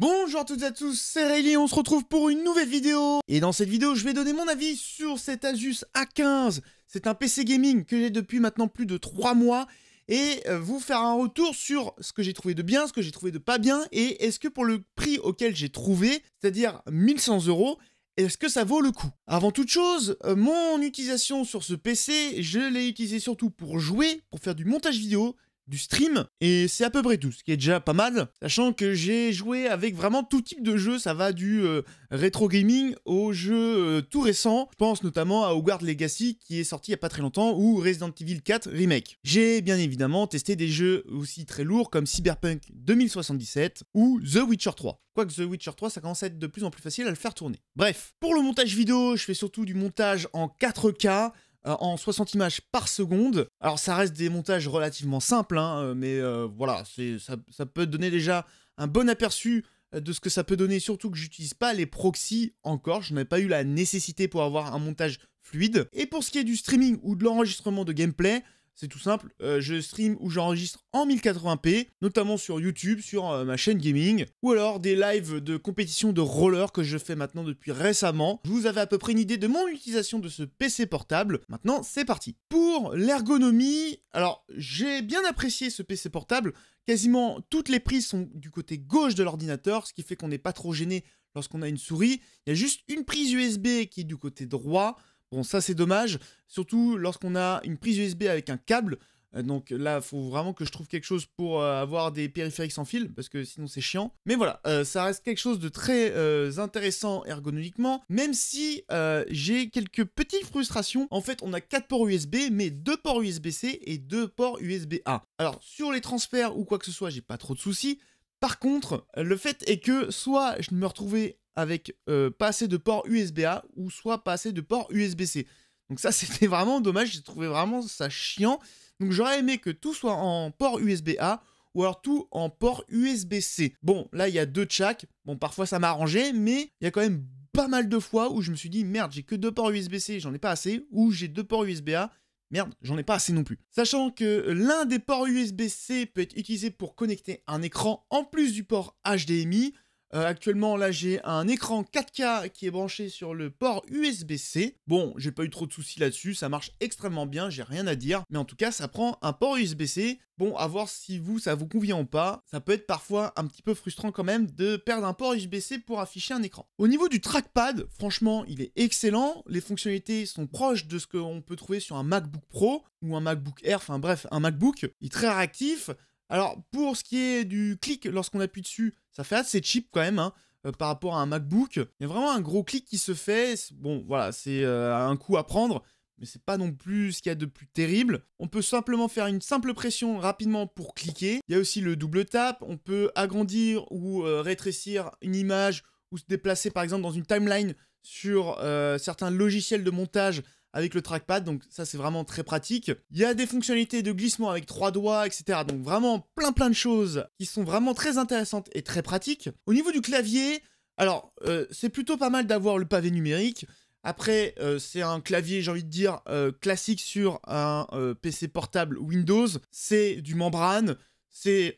Bonjour à toutes et à tous, c'est Rayleigh, on se retrouve pour une nouvelle vidéo Et dans cette vidéo, je vais donner mon avis sur cet Asus A15 C'est un PC gaming que j'ai depuis maintenant plus de 3 mois et euh, vous faire un retour sur ce que j'ai trouvé de bien, ce que j'ai trouvé de pas bien et est-ce que pour le prix auquel j'ai trouvé, c'est-à-dire 1100 euros, est-ce que ça vaut le coup Avant toute chose, euh, mon utilisation sur ce PC, je l'ai utilisé surtout pour jouer, pour faire du montage vidéo, du stream. Et c'est à peu près tout, ce qui est déjà pas mal. Sachant que j'ai joué avec vraiment tout type de jeux. Ça va du euh, rétro gaming au jeu euh, tout récent. Je pense notamment à Hogwarts Legacy qui est sorti il y a pas très longtemps ou Resident Evil 4 Remake. J'ai bien évidemment testé des jeux aussi très lourds comme Cyberpunk 2077 ou The Witcher 3. Quoique The Witcher 3, ça commence à être de plus en plus facile à le faire tourner. Bref, pour le montage vidéo, je fais surtout du montage en 4K euh, en 60 images par seconde. Alors ça reste des montages relativement simples, hein, euh, mais euh, voilà, ça, ça, peut donner déjà un bon aperçu de ce que ça peut donner, surtout que j'utilise pas les proxys encore, je n'ai pas eu la nécessité pour avoir un montage fluide. Et pour ce qui est du streaming ou de l'enregistrement de gameplay, c'est tout simple. Euh, je stream ou j'enregistre en 1080p, notamment sur YouTube, sur euh, ma chaîne gaming, ou alors des lives de compétition de roller que je fais maintenant depuis récemment. Vous avez à peu près une idée de mon utilisation de ce PC portable. Maintenant, c'est parti. Pour l'ergonomie, alors j'ai bien apprécié ce PC portable. Quasiment toutes les prises sont du côté gauche de l'ordinateur, ce qui fait qu'on n'est pas trop gêné lorsqu'on a une souris. Il y a juste une prise USB qui est du côté droit. Bon, ça c'est dommage, surtout lorsqu'on a une prise USB avec un câble. Euh, donc là, faut vraiment que je trouve quelque chose pour euh, avoir des périphériques sans fil, parce que sinon c'est chiant. Mais voilà, euh, ça reste quelque chose de très intéressant ergonomiquement, même si j'ai quelques petites frustrations. En fait, on a quatre ports USB, mais deux ports USB-C et deux ports USB-A. Alors, sur les transferts ou quoi que ce soit, j'ai pas trop de soucis. Par contre, le fait est que soit je me retrouvais avec euh, pas assez de port USB-A ou soit pas assez de port USB-C. Donc ça, c'était vraiment dommage, j'ai trouvé vraiment ça chiant. Donc j'aurais aimé que tout soit en port USB-A ou alors tout en port USB-C. Bon, là, il y a deux tchaks. Bon, parfois ça m'a arrangé, mais il y a quand même pas mal de fois où je me suis dit, merde, j'ai que deux ports USB-C, j'en ai pas assez, ou j'ai deux ports USB-A, Merde, j'en ai pas assez non plus. Sachant que l'un des ports USB-C peut être utilisé pour connecter un écran en plus du port HDMI, euh, actuellement, là, j'ai un écran 4K qui est branché sur le port USB-C. Bon, j'ai pas eu trop de soucis là-dessus, ça marche extrêmement bien, j'ai rien à dire. Mais en tout cas, ça prend un port USB-C. Bon, à voir si vous, ça vous convient ou pas. Ça peut être parfois un petit peu frustrant quand même de perdre un port USB-C pour afficher un écran. Au niveau du trackpad, franchement, il est excellent. Les fonctionnalités sont proches de ce qu'on peut trouver sur un MacBook Pro ou un MacBook Air, enfin bref, un MacBook. Il est très réactif. Alors, pour ce qui est du clic, lorsqu'on appuie dessus, ça fait assez cheap quand même hein, euh, par rapport à un MacBook. Il y a vraiment un gros clic qui se fait. Bon, voilà, c'est euh, un coup à prendre, mais c'est pas non plus ce qu'il y a de plus terrible. On peut simplement faire une simple pression rapidement pour cliquer. Il y a aussi le double tap. On peut agrandir ou euh, rétrécir une image ou se déplacer par exemple dans une timeline sur certains logiciels de montage avec le trackpad, donc ça c'est vraiment très pratique. Il y a des fonctionnalités de glissement avec trois doigts, etc. Donc vraiment plein plein de choses qui sont vraiment très intéressantes et très pratiques. Au niveau du clavier, alors euh, c'est plutôt pas mal d'avoir le pavé numérique. Après, euh, c'est un clavier, j'ai envie de dire, euh, classique sur un PC portable Windows. C'est du membrane, c'est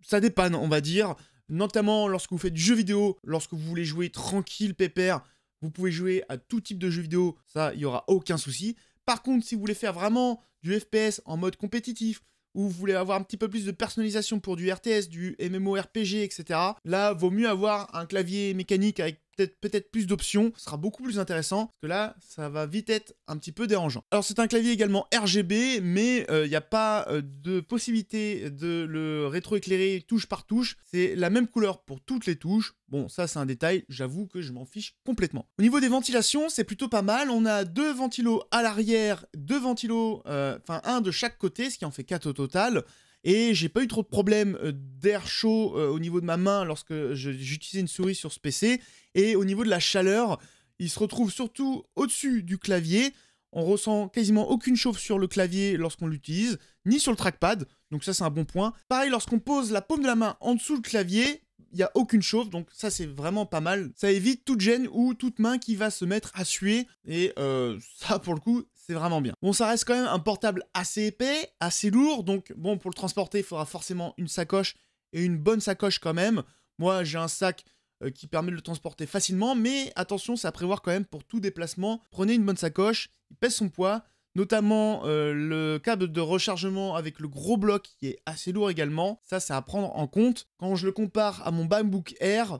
ça dépanne, on va dire. Notamment lorsque vous faites du jeu vidéo, lorsque vous voulez jouer tranquille, pépère, vous pouvez jouer à tout type de jeux vidéo, ça, il n'y aura aucun souci. Par contre, si vous voulez faire vraiment du FPS en mode compétitif, ou vous voulez avoir un petit peu plus de personnalisation pour du RTS, du MMORPG, etc., là, vaut mieux avoir un clavier mécanique avec peut-être plus d'options, ce sera beaucoup plus intéressant, parce que là, ça va vite être un petit peu dérangeant. Alors c'est un clavier également RGB, mais il euh, n'y a pas euh, de possibilité de le rétroéclairer touche par touche, c'est la même couleur pour toutes les touches. Bon, ça c'est un détail, j'avoue que je m'en fiche complètement. Au niveau des ventilations, c'est plutôt pas mal, on a deux ventilos à l'arrière, deux ventilos, euh, enfin un de chaque côté, ce qui en fait quatre au total et j'ai pas eu trop de problèmes d'air chaud au niveau de ma main lorsque j'utilisais une souris sur ce PC et au niveau de la chaleur, il se retrouve surtout au-dessus du clavier. On ressent quasiment aucune chauffe sur le clavier lorsqu'on l'utilise, ni sur le trackpad, donc ça c'est un bon point. Pareil, lorsqu'on pose la paume de la main en dessous du clavier, il n'y a aucune chauffe, donc ça c'est vraiment pas mal. Ça évite toute gêne ou toute main qui va se mettre à suer, et euh, ça pour le coup c'est vraiment bien. Bon, ça reste quand même un portable assez épais, assez lourd, donc bon, pour le transporter, il faudra forcément une sacoche, et une bonne sacoche quand même. Moi j'ai un sac euh, qui permet de le transporter facilement, mais attention, c'est à prévoir quand même pour tout déplacement. Prenez une bonne sacoche, il pèse son poids, notamment euh, le câble de rechargement avec le gros bloc qui est assez lourd également. Ça, c'est à prendre en compte. Quand je le compare à mon MacBook Air,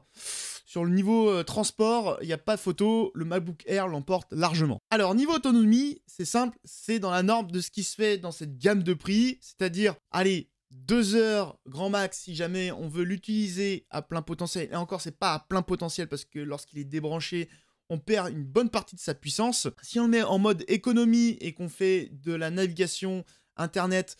sur le niveau euh, transport, il n'y a pas de photo, le MacBook Air l'emporte largement. Alors, niveau autonomie, c'est simple, c'est dans la norme de ce qui se fait dans cette gamme de prix, c'est-à-dire, allez, 2 heures grand max si jamais on veut l'utiliser à plein potentiel. Et encore, c'est pas à plein potentiel parce que lorsqu'il est débranché, on perd une bonne partie de sa puissance. Si on est en mode économie et qu'on fait de la navigation internet,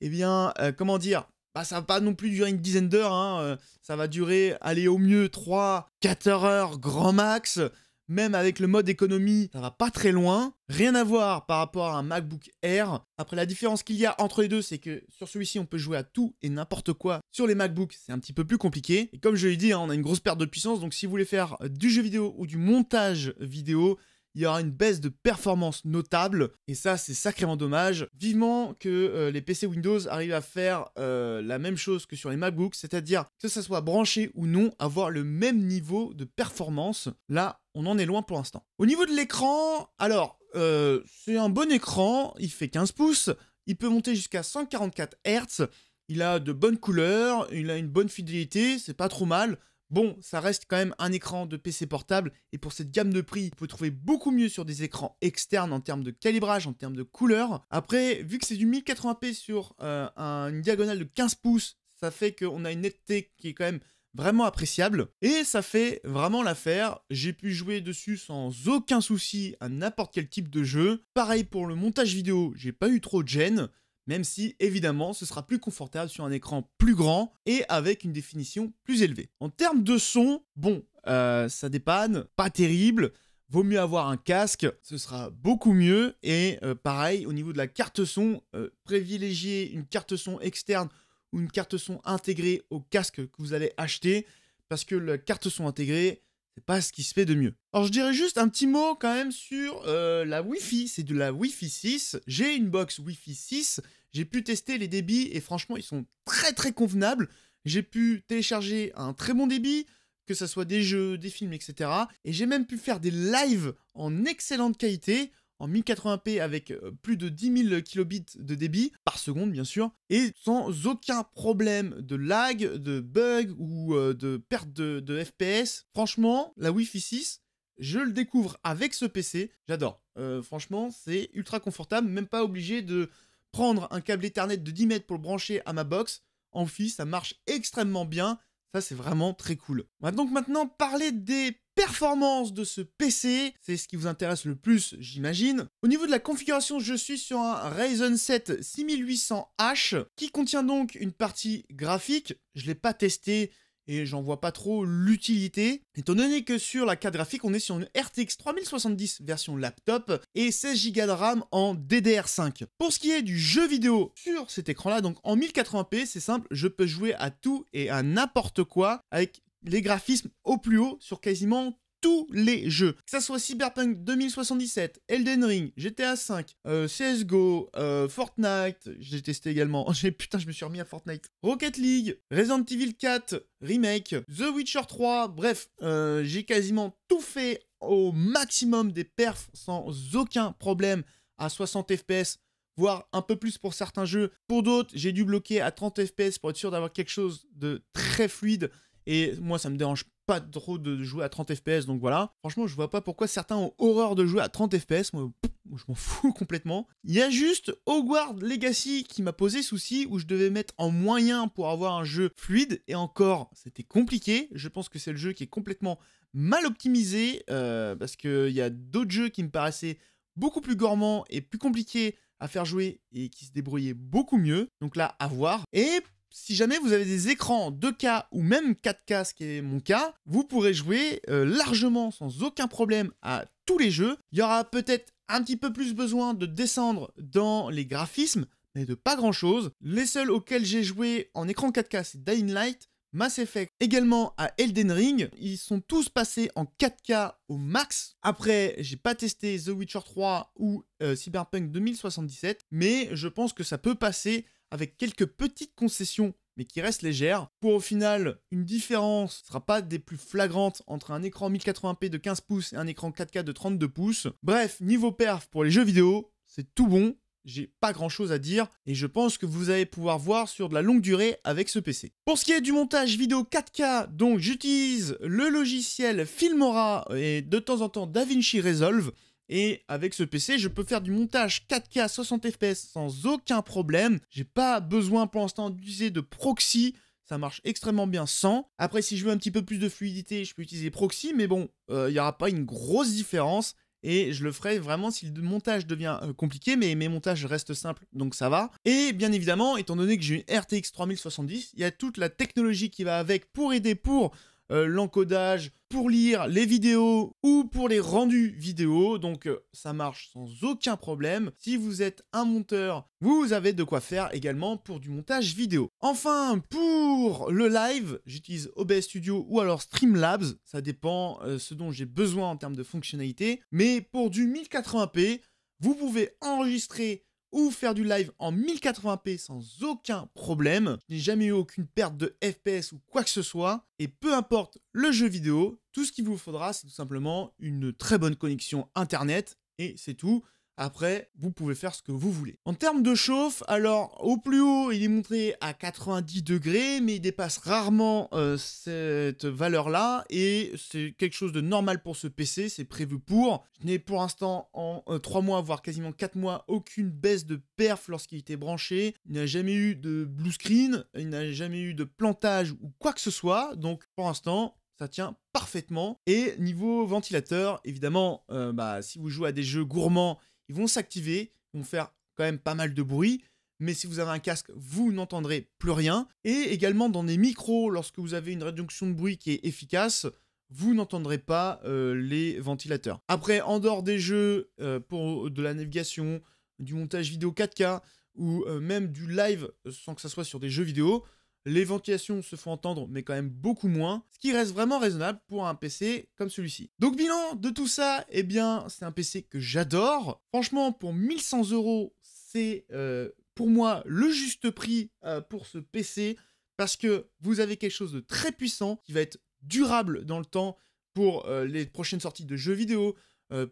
eh bien, euh, comment dire bah, ça va pas non plus durer une dizaine d'heures, hein. euh, ça va durer, aller au mieux 3, 4 heures grand max, même avec le mode économie, ça va pas très loin. Rien à voir par rapport à un MacBook Air. Après, la différence qu'il y a entre les deux, c'est que sur celui-ci, on peut jouer à tout et n'importe quoi. Sur les MacBooks, c'est un petit peu plus compliqué. Et comme je l'ai dit, hein, on a une grosse perte de puissance. Donc, si vous voulez faire euh, du jeu vidéo ou du montage vidéo, il y aura une baisse de performance notable. Et ça, c'est sacrément dommage. Vivement que euh, les PC Windows arrivent à faire euh, la même chose que sur les MacBooks, c'est-à-dire que ça soit branché ou non, avoir le même niveau de performance. Là, on en est loin pour l'instant. Au niveau de l'écran, alors, euh, c'est un bon écran, il fait 15 pouces, il peut monter jusqu'à 144 Hz, il a de bonnes couleurs, il a une bonne fidélité, c'est pas trop mal. Bon, ça reste quand même un écran de PC portable, et pour cette gamme de prix, vous pouvez trouver beaucoup mieux sur des écrans externes en termes de calibrage, en termes de couleurs. Après, vu que c'est du 1080p sur euh, une diagonale de 15 pouces, ça fait qu'on a une netteté qui est quand même vraiment appréciable et ça fait vraiment l'affaire. J'ai pu jouer dessus sans aucun souci à n'importe quel type de jeu. Pareil pour le montage vidéo, j'ai pas eu trop de gêne, même si évidemment ce sera plus confortable sur un écran plus grand et avec une définition plus élevée. En termes de son, bon, euh, ça dépanne, pas terrible. Vaut mieux avoir un casque, ce sera beaucoup mieux. Et euh, pareil, au niveau de la carte son, euh, privilégier une carte son externe ou une carte son intégrée au casque que vous allez acheter, parce que la carte son intégrée, c'est pas ce qui se fait de mieux. Alors je dirais juste un petit mot quand même sur euh, la Wi-Fi, c'est de la Wi-Fi 6, j'ai une box Wi-Fi 6, j'ai pu tester les débits et franchement ils sont très très convenables, j'ai pu télécharger un très bon débit, que ce soit des jeux, des films, etc. Et j'ai même pu faire des lives en excellente qualité, en 1080p avec euh, plus de 10 000 kilobits de débit par seconde bien sûr et sans aucun problème de lag, de bug ou euh, de perte de, FPS. Franchement, la Wi-Fi 6, je le découvre avec ce PC, j'adore. Euh, franchement, c'est ultra confortable, même pas obligé de prendre un câble Ethernet de 10 mètres pour le brancher à ma box. En Wi-Fi, ça marche extrêmement bien. Ça, c'est vraiment très cool. On va donc maintenant parler des performances de ce PC. C'est ce qui vous intéresse le plus, j'imagine. Au niveau de la configuration, je suis sur un Ryzen 7 6800H qui contient donc une partie graphique. Je ne l'ai pas testé et j'en vois pas trop l'utilité, étant donné que sur la carte graphique, on est sur une RTX 3070 version laptop et 16 Go de RAM en DDR5. Pour ce qui est du jeu vidéo sur cet écran-là, donc en 1080p, c'est simple, je peux jouer à tout et à n'importe quoi avec les graphismes au plus haut sur quasiment tous les jeux. Que ça soit Cyberpunk 2077, Elden Ring, GTA 5 euh, CSGO, euh, Fortnite, j'ai testé également. j'ai putain, je me suis remis à Fortnite. Rocket League, Resident Evil 4, Remake, The Witcher 3, bref, euh, j'ai quasiment tout fait au maximum des perfs sans aucun problème à 60 FPS voire un peu plus pour certains jeux. Pour d'autres, j'ai dû bloquer à 30 FPS pour être sûr d'avoir quelque chose de très fluide. Et moi, ça me dérange pas trop de jouer à 30 FPS, donc voilà. Franchement, je vois pas pourquoi certains ont horreur de jouer à 30 FPS. Moi, je m'en fous complètement. Il y a juste Hogwarts Legacy qui m'a posé souci, où je devais mettre en moyen pour avoir un jeu fluide, et encore, c'était compliqué. Je pense que c'est le jeu qui est complètement mal optimisé, euh, parce qu'il y a d'autres jeux qui me paraissaient beaucoup plus gourmands et plus compliqués à faire jouer et qui se débrouillaient beaucoup mieux. Donc là, à voir. Et si jamais vous avez des écrans 2K ou même 4K, ce qui est mon cas, vous pourrez jouer euh, largement sans aucun problème à tous les jeux. Il y aura peut-être un petit peu plus besoin de descendre dans les graphismes, mais de pas grand-chose. Les seuls auxquels j'ai joué en écran 4K, c'est Dying Light, Mass Effect, également à Elden Ring. Ils sont tous passés en 4K au max. Après, j'ai pas testé The Witcher 3 ou euh, Cyberpunk 2077, mais je pense que ça peut passer avec quelques petites concessions mais qui restent légères, pour au final une différence ne sera pas des plus flagrantes entre un écran 1080p de 15 pouces et un écran 4K de 32 pouces. Bref, niveau perf pour les jeux vidéo, c'est tout bon, j'ai pas grand chose à dire et je pense que vous allez pouvoir voir sur de la longue durée avec ce PC. Pour ce qui est du montage vidéo 4K, donc j'utilise le logiciel Filmora et de temps en temps DaVinci Resolve. Et avec ce PC, je peux faire du montage 4K à 60 fps sans aucun problème. J'ai pas besoin pour l'instant d'utiliser de proxy. Ça marche extrêmement bien sans. Après, si je veux un petit peu plus de fluidité, je peux utiliser proxy, mais bon, il euh, y n'y aura pas une grosse différence. Et je le ferai vraiment si le montage devient euh, compliqué, mais mes montages restent simples, donc ça va. Et bien évidemment, étant donné que j'ai une RTX 3070, il y a toute la technologie qui va avec pour aider pour euh, l'encodage, pour lire les vidéos ou pour les rendus vidéo. Donc euh, ça marche sans aucun problème. Si vous êtes un monteur, vous avez de quoi faire également pour du montage vidéo. Enfin, pour le live, j'utilise OBS Studio ou alors Streamlabs. Ça dépend euh, ce dont j'ai besoin en termes de fonctionnalité. Mais pour du 1080p, vous pouvez enregistrer ou faire du live en 1080p sans aucun problème. Je n'ai jamais eu aucune perte de FPS ou quoi que ce soit. Et peu importe le jeu vidéo, tout ce qu'il vous faudra, c'est tout simplement une très bonne connexion Internet. Et c'est tout. Après, vous pouvez faire ce que vous voulez. En termes de chauffe, alors au plus haut, il est montré à 90 degrés, mais il dépasse rarement euh, cette valeur-là, et c'est quelque chose de normal pour ce PC, c'est prévu pour. Je n'ai pour l'instant en 3 euh, mois, voire quasiment 4 mois, aucune baisse de perf lorsqu'il était branché. Il n'a jamais eu de blue screen, il n'a jamais eu de plantage ou quoi que ce soit, donc pour l'instant, ça tient parfaitement. Et niveau ventilateur, évidemment, euh, bah, si vous jouez à des jeux gourmands, ils vont s'activer, vont faire quand même pas mal de bruit, mais si vous avez un casque, vous n'entendrez plus rien. Et également dans des micros, lorsque vous avez une réduction de bruit qui est efficace, vous n'entendrez pas euh, les ventilateurs. Après, en dehors des jeux, euh, pour de la navigation, du montage vidéo 4K, ou euh, même du live sans que ça soit sur des jeux vidéo, les ventilations se font entendre, mais quand même beaucoup moins, ce qui reste vraiment raisonnable pour un PC comme celui-ci. Donc bilan de tout ça, eh bien, c'est un PC que j'adore. Franchement, pour 1100 euros, c'est euh, pour moi le juste prix euh, pour ce PC parce que vous avez quelque chose de très puissant qui va être durable dans le temps pour euh, les prochaines sorties de jeux vidéo,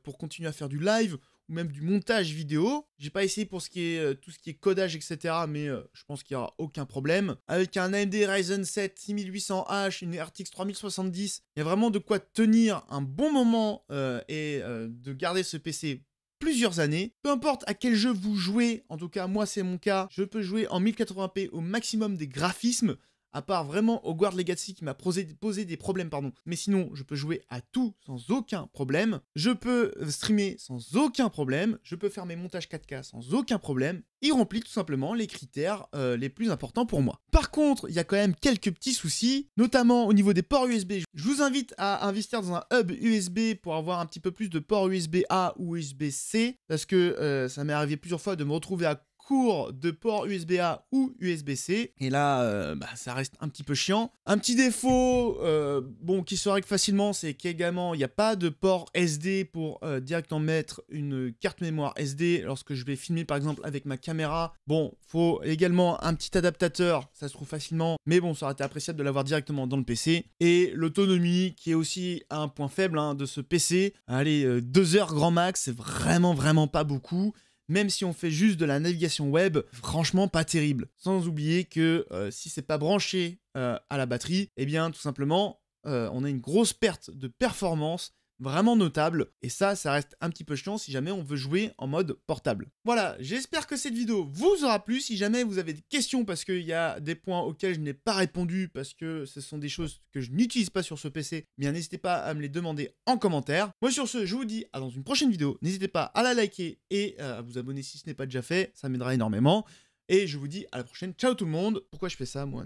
pour continuer à faire du live, ou même du montage vidéo. J'ai pas essayé pour ce qui est euh, tout ce qui est codage, etc. Mais euh, je pense qu'il y aura aucun problème. Avec un AMD Ryzen 7 6800H, une RTX 3070, il y a vraiment de quoi tenir un bon moment euh, et de garder ce PC plusieurs années. Peu importe à quel jeu vous jouez, en tout cas moi c'est mon cas, je peux jouer en 1080p au maximum des graphismes à part vraiment au Hogwarts Legacy qui m'a posé des problèmes, pardon. Mais sinon, je peux jouer à tout sans aucun problème. Je peux euh, streamer sans aucun problème. Je peux faire mes montages 4K sans aucun problème. Il remplit tout simplement les critères euh, les plus importants pour moi. Par contre, il y a quand même quelques petits soucis, notamment au niveau des ports USB. Je vous invite à investir dans un hub USB pour avoir un petit peu plus de ports USB A ou USB C, parce que euh, ça m'est arrivé plusieurs fois de me retrouver à de port USB-A ou USB-C. Et là, euh, bah, ça reste un petit peu chiant. Un petit défaut, euh, bon, qui se règle facilement, c'est qu'également, il n'y a pas de port SD pour euh, directement mettre une carte mémoire SD lorsque je vais filmer, par exemple, avec ma caméra. Bon, faut également un petit adaptateur, ça se trouve facilement, mais bon, ça aurait été appréciable de l'avoir directement dans le PC. Et l'autonomie, qui est aussi un point faible hein, de ce PC. Allez, deux heures grand max, c'est vraiment, vraiment pas beaucoup même si on fait juste de la navigation web, franchement pas terrible. Sans oublier que euh, si c'est pas branché euh, à la batterie, eh bien tout simplement, euh, on a une grosse perte de performance vraiment notable. Et ça, ça reste un petit peu chiant si jamais on veut jouer en mode portable. Voilà, j'espère que cette vidéo vous aura plu. Si jamais vous avez des questions parce qu'il y a des points auxquels je n'ai pas répondu, parce que ce sont des choses que je n'utilise pas sur ce PC, eh bien n'hésitez pas à me les demander en commentaire. Moi sur ce, je vous dis à dans une prochaine vidéo. N'hésitez pas à la liker et euh, à vous abonner si ce n'est pas déjà fait, ça m'aidera énormément. Et je vous dis à la prochaine. Ciao tout le monde. Pourquoi je fais ça, moi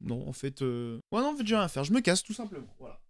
Non, en fait... moi euh, Ouais, non, en fait, j'ai rien faire. Je me casse, tout simplement. Voilà.